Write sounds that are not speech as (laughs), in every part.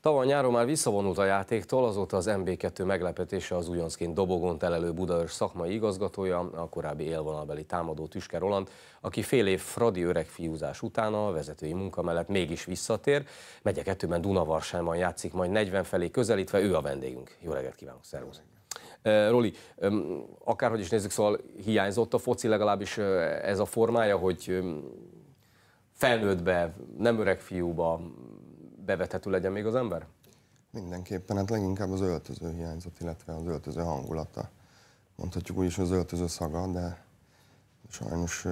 Tavaly nyáron már visszavonult a játéktól, azóta az MB2 meglepetése az újoncként dobogon telelő Budaörs szakmai igazgatója, a korábbi élvonalbeli támadó Tüske Roland, aki fél év fradi öreg fiúzás után a vezetői munka mellett mégis visszatér. Megye kettőben Dunavarsánban játszik, majd 40 felé közelítve, ő a vendégünk. Jó reggelt kívánok, szervusz! Roli, akárhogy is nézzük, szóval hiányzott a foci, legalábbis ez a formája, hogy felnőttbe, nem öreg fiúba, bevethető legyen még az ember? Mindenképpen, hát leginkább az öltöző hiányzott, illetve az öltöző hangulata. Mondhatjuk úgy is az öltöző szaga, de sajnos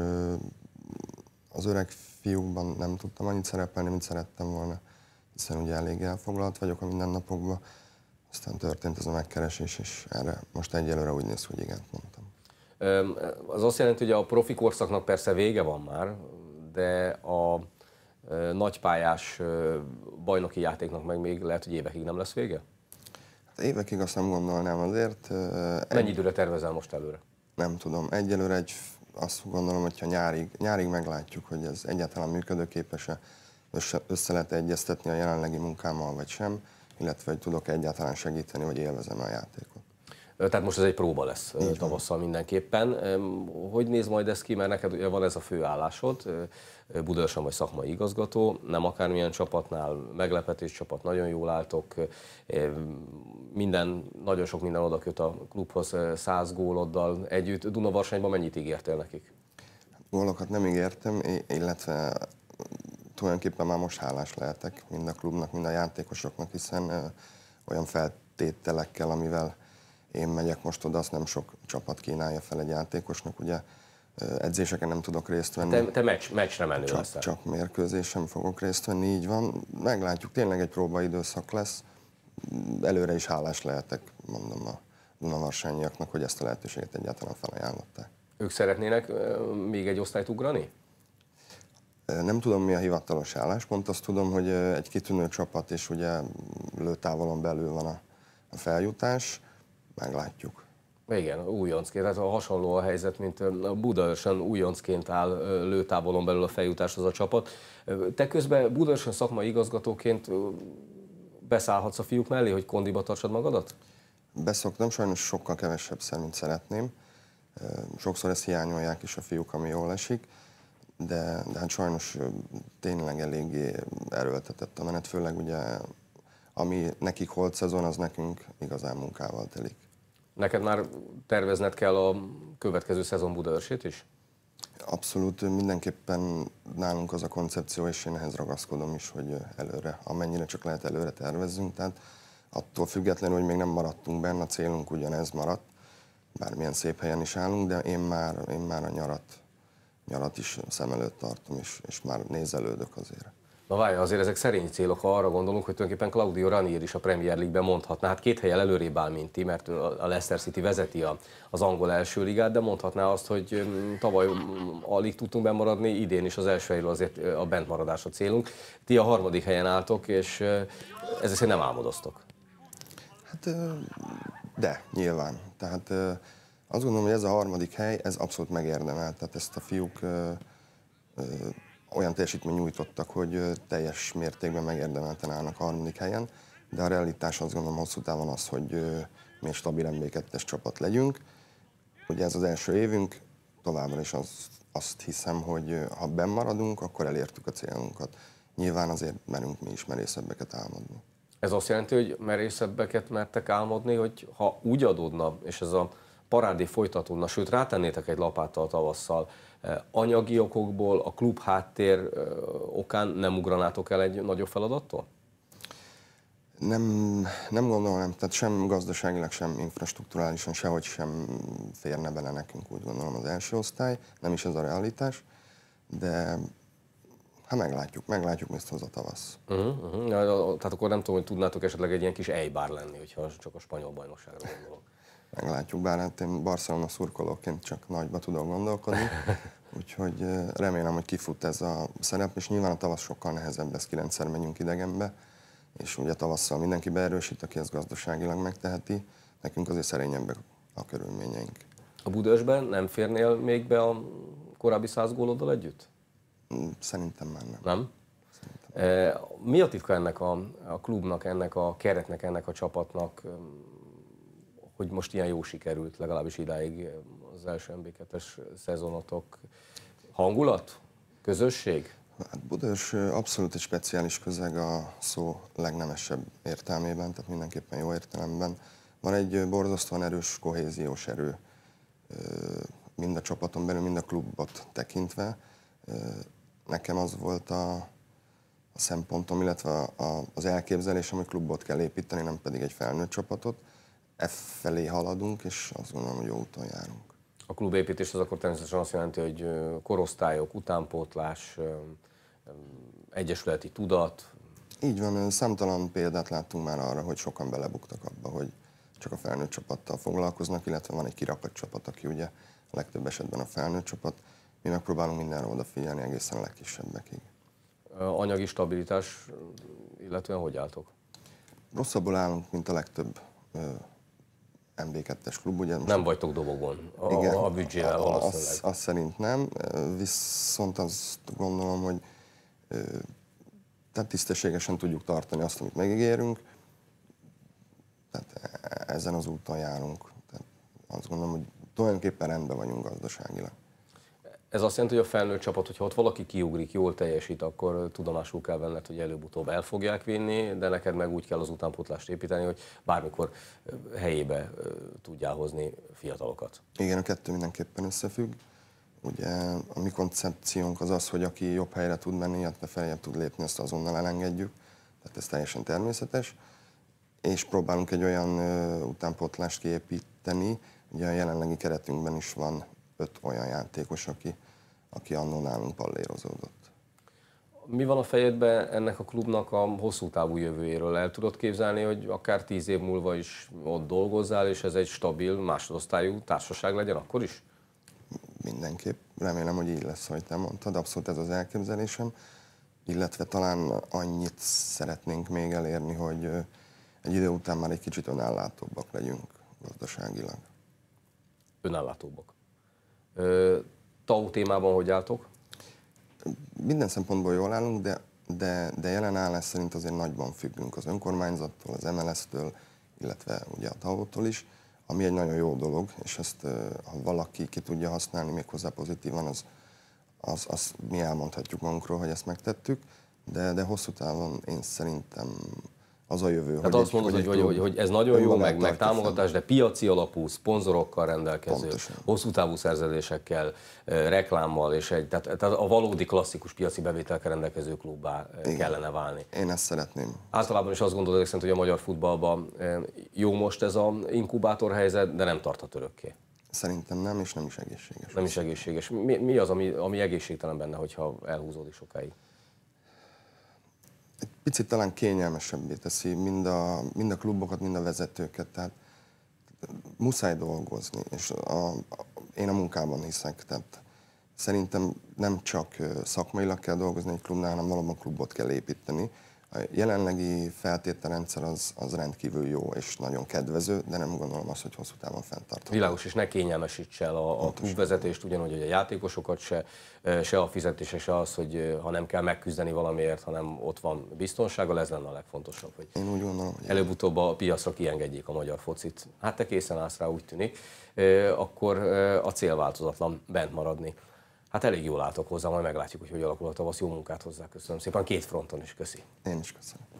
az öreg fiúkban nem tudtam annyit szerepelni, mint szerettem volna, hiszen ugye elég elfoglalt vagyok a mindennapokban. Aztán történt ez a megkeresés, és erre most egyelőre úgy néz, hogy igen, mondtam. Az azt jelenti, hogy a profi korszaknak persze vége van már, de a nagypályás bajnoki játéknak meg még lehet, hogy évekig nem lesz vége? Hát évekig azt nem gondolnám azért. Mennyi időre tervezel most előre? Nem tudom. Egyelőre egy, azt gondolom, hogyha nyárig, nyárig meglátjuk, hogy ez egyáltalán működőképes-e, össze, össze lehet egyeztetni a jelenlegi munkámmal, vagy sem, illetve hogy tudok egyáltalán segíteni, vagy élvezem a játékot. Tehát most ez egy próba lesz Így tavasszal mindenképpen. Hogy néz majd ez ki, mert neked van ez a főállásod, Budaörsen vagy szakmai igazgató, nem akármilyen csapatnál, meglepetés csapat, nagyon jól álltok, minden, nagyon sok minden oda köt a klubhoz, száz góloddal együtt. Dunavarsenyban mennyit ígértél nekik? Gólokat nem ígértem, illetve tulajdonképpen már most hálás lehetek mind a klubnak, mind a játékosoknak, hiszen olyan feltételekkel, amivel én megyek most oda, azt nem sok csapat kínálja fel egy játékosnak, ugye edzéseken nem tudok részt venni. Te, te meccs, meccsre menő csak, leszel. Csak mérkőzésen fogok részt venni, így van. Meglátjuk, tényleg egy próbaidőszak lesz. Előre is hálás lehetek, mondom a Dunavarsányiaknak, hogy ezt a lehetőséget egyáltalán felajánlották. Ők szeretnének még egy osztályt ugrani? Nem tudom, mi a hivatalos álláspont, azt tudom, hogy egy kitűnő csapat, és ugye lőtávolon belül van a, a feljutás meglátjuk. Igen, újoncként, tehát hasonló a helyzet, mint a Budaörsen újoncként áll lőtávolon belül a feljutáshoz a csapat. Te közben Budaörsen szakmai igazgatóként beszállhatsz a fiúk mellé, hogy kondiba tartsad magadat? Beszoktam, sajnos sokkal kevesebb szer, mint szeretném. Sokszor ezt hiányolják is a fiúk, ami jól esik, de, de hát sajnos tényleg eléggé erőltetett a menet, főleg ugye ami nekik holt szezon, az nekünk igazán munkával telik. Neked már tervezned kell a következő szezon Budaörsét is? Abszolút, mindenképpen nálunk az a koncepció, és én ehhez ragaszkodom is, hogy előre, amennyire csak lehet előre tervezzünk, tehát attól függetlenül, hogy még nem maradtunk benne, a célunk ugyanez maradt, bármilyen szép helyen is állunk, de én már, én már a nyarat, nyarat is szem előtt tartom, és, és már nézelődök azért. Na várja, azért ezek szerény célok, ha arra gondolunk, hogy tulajdonképpen Claudio Ranier is a Premier League-ben mondhatná. Hát két helyen előrébb áll, mint ti, mert a Leicester City vezeti a, az angol első ligát, de mondhatná azt, hogy mm, tavaly mm, alig tudtunk bemaradni, idén is az első helyről azért a bentmaradás a célunk. Ti a harmadik helyen álltok, és ez szerint nem álmodoztok. Hát de, nyilván. Tehát azt gondolom, hogy ez a harmadik hely, ez abszolút megérdemelt. Tehát ezt a fiúk olyan teljesítmény nyújtottak, hogy teljes mértékben megérdemelten állnak a harmadik helyen, de a realitás azt gondolom hosszú távon az, hogy mi stabil mb csapat legyünk. Ugye ez az első évünk, továbbra is az, azt hiszem, hogy ha bennmaradunk, akkor elértük a célunkat. Nyilván azért merünk mi is merészebbeket álmodni. Ez azt jelenti, hogy merészebbeket mertek álmodni, hogy ha úgy adódna, és ez a parádé folytatódna, sőt rátennétek egy lapáttal tavasszal, eh, anyagi okokból, a klub háttér eh, okán nem ugranátok el egy nagyobb feladattól? Nem, nem gondolom, tehát sem gazdaságilag, sem infrastruktúrálisan sehogy sem férne bele nekünk, úgy gondolom az első osztály, nem is ez a realitás, de ha hát meglátjuk, meglátjuk, mi hoz a tavasz. Uh-huh, uh-huh. Ja, tehát akkor nem tudom, hogy tudnátok esetleg egy ilyen kis ejbár lenni, hogyha csak a spanyol bajnokságra gondolok meglátjuk, bár hát én Barcelona szurkolóként csak nagyba tudok gondolkodni, (laughs) úgyhogy remélem, hogy kifut ez a szerep, és nyilván a tavasz sokkal nehezebb lesz, kilencszer megyünk idegenbe, és ugye tavasszal mindenki beerősít, aki ezt gazdaságilag megteheti, nekünk azért szerényebbek a körülményeink. A Budösben nem férnél még be a korábbi száz gólóddal együtt? Mm, szerintem már nem. Nem? Szerintem. E, mi a titka ennek a, a klubnak, ennek a keretnek, ennek a csapatnak? hogy most ilyen jó sikerült, legalábbis idáig az első MB2-es szezonotok. Hangulat? Közösség? Hát Budapest abszolút egy speciális közeg a szó legnemesebb értelmében, tehát mindenképpen jó értelemben. Van egy borzasztóan erős kohéziós erő, mind a csapaton belül, mind a klubot tekintve. Nekem az volt a, a szempontom, illetve a, a, az elképzelésem, hogy klubot kell építeni, nem pedig egy felnőtt csapatot e felé haladunk, és azt gondolom, hogy jó úton járunk. A klubépítés az akkor természetesen azt jelenti, hogy korosztályok, utánpótlás, egyesületi tudat. Így van, számtalan példát láttunk már arra, hogy sokan belebuktak abba, hogy csak a felnőtt csapattal foglalkoznak, illetve van egy kirakott csapat, aki ugye a legtöbb esetben a felnőtt csapat. Mi megpróbálunk mindenre odafigyelni, egészen a legkisebbekig. Anyagi stabilitás, illetve hogy álltok? Rosszabbul állunk, mint a legtöbb MB2-es klub. Ugye nem vagytok dobogón a, igen, a büdzsével valószínűleg. Azt az szerint nem, viszont azt gondolom, hogy tehát tisztességesen tudjuk tartani azt, amit megígérünk. Tehát e- e- ezen az úton járunk. Tehát azt gondolom, hogy tulajdonképpen rendben vagyunk gazdaságilag. Ez azt jelenti, hogy a felnőtt csapat, hogyha ott valaki kiugrik, jól teljesít, akkor tudomásul kell venned, hogy előbb-utóbb el fogják vinni, de neked meg úgy kell az utánpótlást építeni, hogy bármikor helyébe tudjál hozni fiatalokat. Igen, a kettő mindenképpen összefügg. Ugye a mi koncepciónk az az, hogy aki jobb helyre tud menni, illetve feljebb tud lépni, azt azonnal elengedjük. Tehát ez teljesen természetes. És próbálunk egy olyan utánpótlást kiépíteni, ugye a jelenlegi keretünkben is van öt olyan játékos, aki, aki annó nálunk pallérozódott. Mi van a fejedben ennek a klubnak a hosszú távú jövőjéről? El tudod képzelni, hogy akár tíz év múlva is ott dolgozzál, és ez egy stabil, másodosztályú társaság legyen akkor is? Mindenképp. Remélem, hogy így lesz, ahogy te mondtad. Abszolút ez az elképzelésem. Illetve talán annyit szeretnénk még elérni, hogy egy idő után már egy kicsit önállátóbbak legyünk gazdaságilag. Önállátóbbak? TAU témában hogy álltok? Minden szempontból jól állunk, de, de, de jelen állás szerint azért nagyban függünk az önkormányzattól, az MLS-től, illetve ugye a tau is, ami egy nagyon jó dolog, és ezt ha valaki ki tudja használni méghozzá pozitívan, az, az, az mi elmondhatjuk magunkról, hogy ezt megtettük, de, de hosszú távon én szerintem az a jövő. Tehát hogy azt mondod, egy, hogy, hogy, hogy, hogy ez nagyon jó, meg, meg támogatás, de piaci alapú, szponzorokkal rendelkező, Pontosan. hosszú távú szerződésekkel, reklámmal, és egy, tehát, tehát a valódi klasszikus piaci bevételkel rendelkező klubbá Igen. kellene válni. Én ezt szeretném. Általában is azt gondolod, szerint, hogy a magyar futballban jó most ez a inkubátor helyzet, de nem tarthat örökké. Szerintem nem, és nem is egészséges. Nem is egészséges. Mi, mi az, ami, ami egészségtelen benne, hogyha elhúzódik sokáig? picit talán kényelmesebbé teszi mind a, mind a klubokat, mind a vezetőket. Tehát muszáj dolgozni, és a, a, én a munkában hiszek. Tehát szerintem nem csak szakmailag kell dolgozni egy klubnál, hanem valóban klubot kell építeni, a jelenlegi feltételrendszer az, az rendkívül jó és nagyon kedvező, de nem gondolom azt, hogy hosszú távon fenntartható. Világos, és ne kényelmesíts el a, a klubvezetést, ugyanúgy, hogy a játékosokat se, se a fizetése, se az, hogy ha nem kell megküzdeni valamiért, hanem ott van biztonsága, ez lenne a legfontosabb. Hogy Én úgy gondolom, hogy előbb-utóbb a piacra kiengedjék a magyar focit. Hát te készen állsz rá, úgy tűnik, akkor a cél változatlan bent maradni. Hát elég jól látok hozzá, majd meglátjuk, hogy hogy alakul a tavasz. Jó munkát hozzá, köszönöm szépen. Két fronton is köszi. Én is köszönöm.